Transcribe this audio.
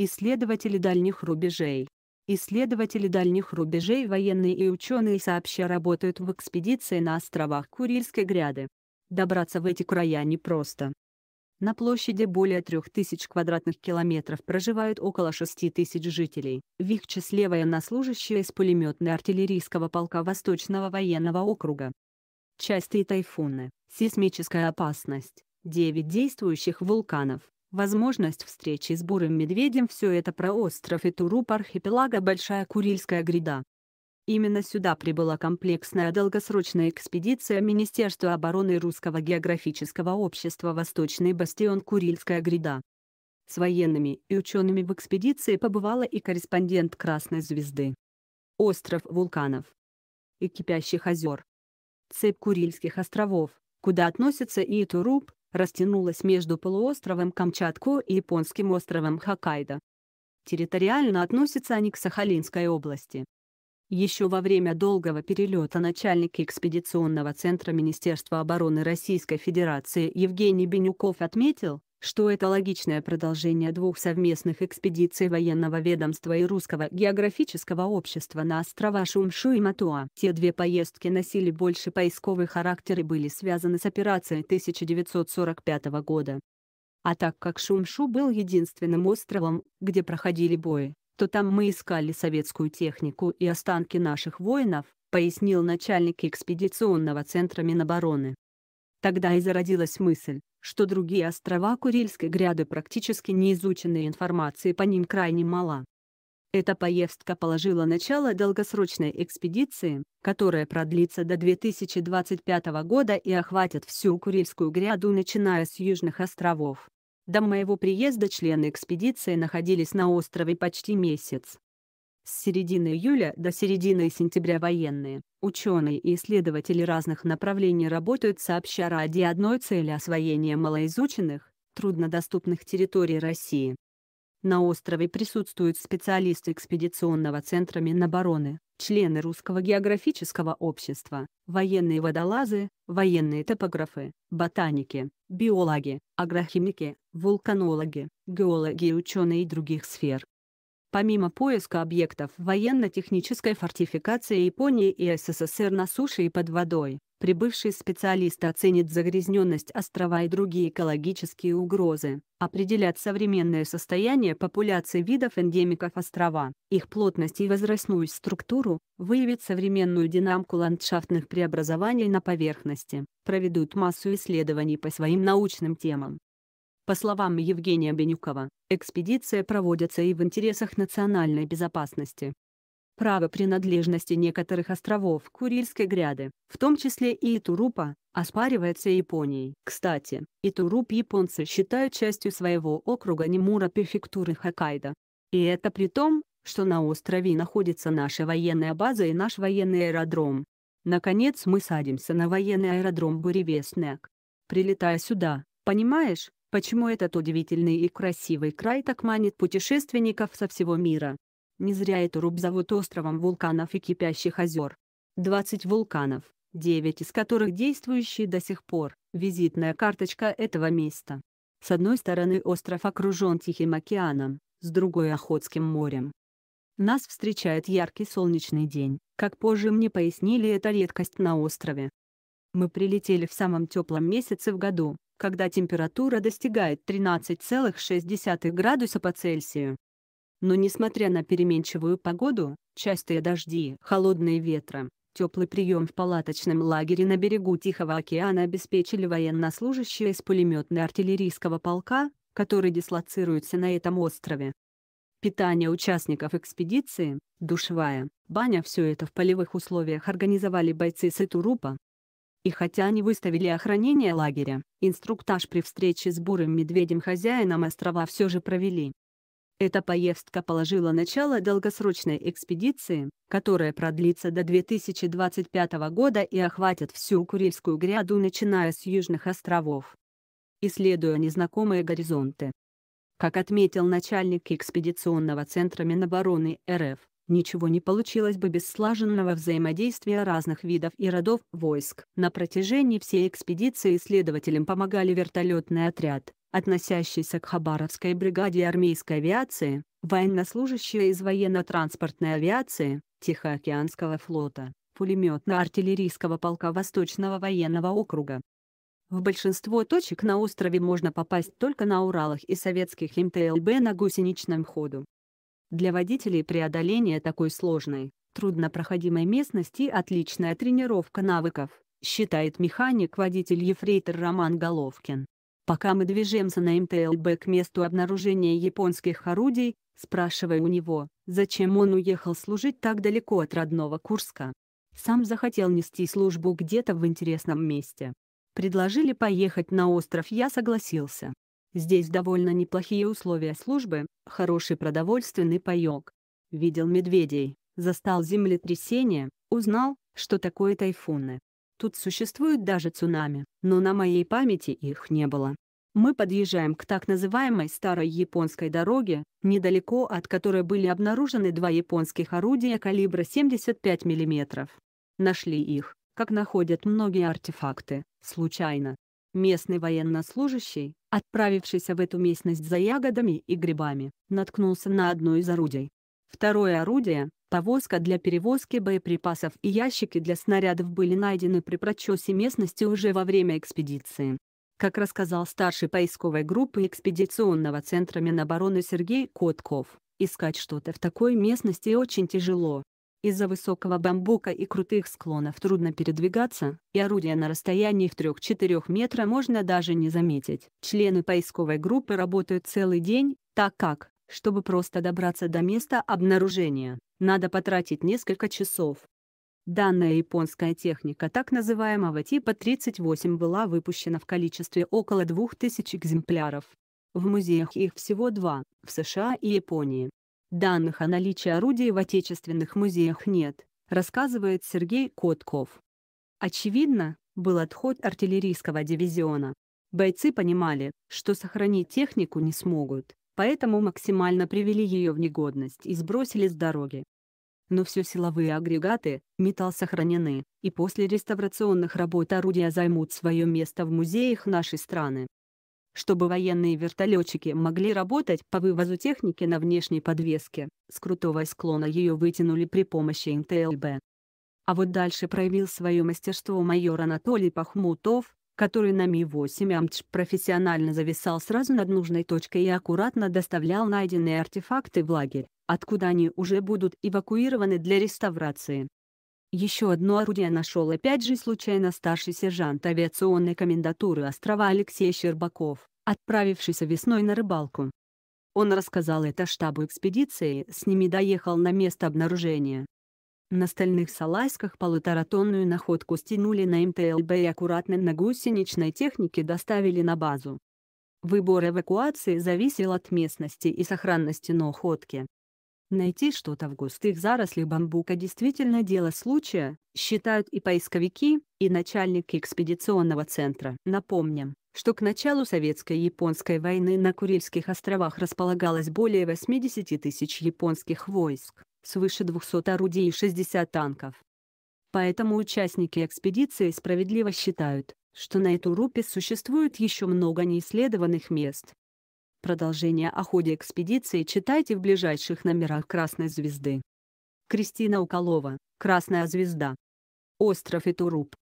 Исследователи дальних рубежей. Исследователи дальних рубежей военные и ученые сообща работают в экспедиции на островах Курильской гряды. Добраться в эти края непросто. На площади более 3000 квадратных километров проживают около 6000 жителей, в их числе военнослужащие из пулеметной артиллерийского полка Восточного военного округа. Частые тайфуны, сейсмическая опасность, 9 действующих вулканов, Возможность встречи с бурым медведем – все это про остров и туруп архипелага Большая Курильская гряда. Именно сюда прибыла комплексная долгосрочная экспедиция Министерства обороны Русского географического общества «Восточный бастион Курильская гряда». С военными и учеными в экспедиции побывала и корреспондент «Красной звезды». Остров вулканов и кипящих озер. Цепь Курильских островов, куда относятся и Туруб, растянулась между полуостровом Камчатку и японским островом Хоккайдо. Территориально относятся они к Сахалинской области. Еще во время долгого перелета начальник экспедиционного центра Министерства обороны Российской Федерации Евгений Бенюков отметил, что это логичное продолжение двух совместных экспедиций военного ведомства и русского географического общества на острова Шумшу и Матуа. Те две поездки носили больше поисковый характер и были связаны с операцией 1945 года. А так как Шумшу был единственным островом, где проходили бои, то там мы искали советскую технику и останки наших воинов, пояснил начальник экспедиционного центра Минобороны. Тогда и зародилась мысль, что другие острова Курильской гряды практически не изучены информации по ним крайне мала. Эта поездка положила начало долгосрочной экспедиции, которая продлится до 2025 года и охватит всю Курильскую гряду начиная с Южных островов. До моего приезда члены экспедиции находились на острове почти месяц. С середины июля до середины сентября военные, Ученые и исследователи разных направлений работают сообща ради одной цели освоения малоизученных, труднодоступных территорий России. На острове присутствуют специалисты экспедиционного центра Минобороны, члены Русского географического общества, военные водолазы, военные топографы, ботаники, биологи, агрохимики, вулканологи, геологи и ученые других сфер. Помимо поиска объектов военно-технической фортификации Японии и СССР на суше и под водой, прибывший специалист оценит загрязненность острова и другие экологические угрозы, определят современное состояние популяции видов эндемиков острова, их плотность и возрастную структуру, выявят современную динамику ландшафтных преобразований на поверхности, проведут массу исследований по своим научным темам, по словам Евгения Бенюкова, экспедиция проводится и в интересах национальной безопасности. Право принадлежности некоторых островов Курильской гряды, в том числе и Турупа, оспаривается Японией. Кстати, и Туруп японцы считают частью своего округа Немура префектуры Хоккайдо. И это при том, что на острове находится наша военная база и наш военный аэродром. Наконец мы садимся на военный аэродром Буревестняк. Прилетая сюда, понимаешь, Почему этот удивительный и красивый край так манит путешественников со всего мира? Не зря эту руб зовут островом вулканов и кипящих озер. 20 вулканов, 9 из которых действующие до сих пор, визитная карточка этого места. С одной стороны остров окружен Тихим океаном, с другой – Охотским морем. Нас встречает яркий солнечный день, как позже мне пояснили это редкость на острове. Мы прилетели в самом теплом месяце в году, когда температура достигает 13,6 градуса по Цельсию. Но несмотря на переменчивую погоду, частые дожди, холодные ветра, теплый прием в палаточном лагере на берегу Тихого океана обеспечили военнослужащие из пулеметно-артиллерийского полка, который дислоцируется на этом острове. Питание участников экспедиции, душевая, баня – все это в полевых условиях организовали бойцы Сетурупа, и хотя они выставили охранение лагеря, инструктаж при встрече с бурым медведем-хозяином острова все же провели. Эта поездка положила начало долгосрочной экспедиции, которая продлится до 2025 года и охватит всю Курильскую гряду начиная с Южных островов. Исследуя незнакомые горизонты. Как отметил начальник экспедиционного центра Минобороны РФ, Ничего не получилось бы без слаженного взаимодействия разных видов и родов войск. На протяжении всей экспедиции исследователям помогали вертолетный отряд, относящийся к Хабаровской бригаде армейской авиации, военнослужащие из военно-транспортной авиации, Тихоокеанского флота, пулеметно-артиллерийского полка Восточного военного округа. В большинство точек на острове можно попасть только на Уралах и советских МТЛБ на гусеничном ходу. Для водителей преодоление такой сложной, труднопроходимой местности – отличная тренировка навыков, считает механик-водитель Ефрейтор Роман Головкин. Пока мы движемся на МТЛБ к месту обнаружения японских орудий, спрашивая у него, зачем он уехал служить так далеко от родного Курска. Сам захотел нести службу где-то в интересном месте. Предложили поехать на остров, я согласился. Здесь довольно неплохие условия службы, хороший продовольственный паёк. Видел медведей, застал землетрясение, узнал, что такое тайфуны. Тут существуют даже цунами, но на моей памяти их не было. Мы подъезжаем к так называемой старой японской дороге, недалеко от которой были обнаружены два японских орудия калибра 75 мм. Нашли их, как находят многие артефакты, случайно. Местный военнослужащий, Отправившийся в эту местность за ягодами и грибами, наткнулся на одно из орудий. Второе орудие, повозка для перевозки боеприпасов и ящики для снарядов были найдены при прочесе местности уже во время экспедиции. Как рассказал старший поисковой группы экспедиционного центра Минобороны Сергей Котков, искать что-то в такой местности очень тяжело, из-за высокого бамбука и крутых склонов трудно передвигаться, и орудия на расстоянии в 3-4 метра можно даже не заметить. Члены поисковой группы работают целый день, так как, чтобы просто добраться до места обнаружения, надо потратить несколько часов. Данная японская техника так называемого типа 38 была выпущена в количестве около 2000 экземпляров. В музеях их всего два, в США и Японии. Данных о наличии орудий в отечественных музеях нет, рассказывает Сергей Котков. Очевидно, был отход артиллерийского дивизиона. Бойцы понимали, что сохранить технику не смогут, поэтому максимально привели ее в негодность и сбросили с дороги. Но все силовые агрегаты, металл сохранены, и после реставрационных работ орудия займут свое место в музеях нашей страны чтобы военные вертолетчики могли работать по вывозу техники на внешней подвеске. С крутого склона ее вытянули при помощи НТЛБ. А вот дальше проявил свое мастерство майор Анатолий Пахмутов, который на Ми-8 АМЧ профессионально зависал сразу над нужной точкой и аккуратно доставлял найденные артефакты в лагерь, откуда они уже будут эвакуированы для реставрации. Еще одно орудие нашел опять же случайно старший сержант авиационной комендатуры острова Алексей Щербаков, отправившийся весной на рыбалку. Он рассказал это штабу экспедиции, с ними доехал на место обнаружения. На стальных салазках полуторатонную находку стянули на МТЛБ и аккуратно на гусеничной технике доставили на базу. Выбор эвакуации зависел от местности и сохранности находки. Найти что-то в густых зарослях бамбука действительно дело случая, считают и поисковики, и начальник экспедиционного центра. Напомним, что к началу советско-японской войны на Курильских островах располагалось более 80 тысяч японских войск, свыше 200 орудий и 60 танков. Поэтому участники экспедиции справедливо считают, что на эту рупе существует еще много неисследованных мест, Продолжение о ходе экспедиции читайте в ближайших номерах «Красной звезды». Кристина Уколова, «Красная звезда». Остров Итуруп.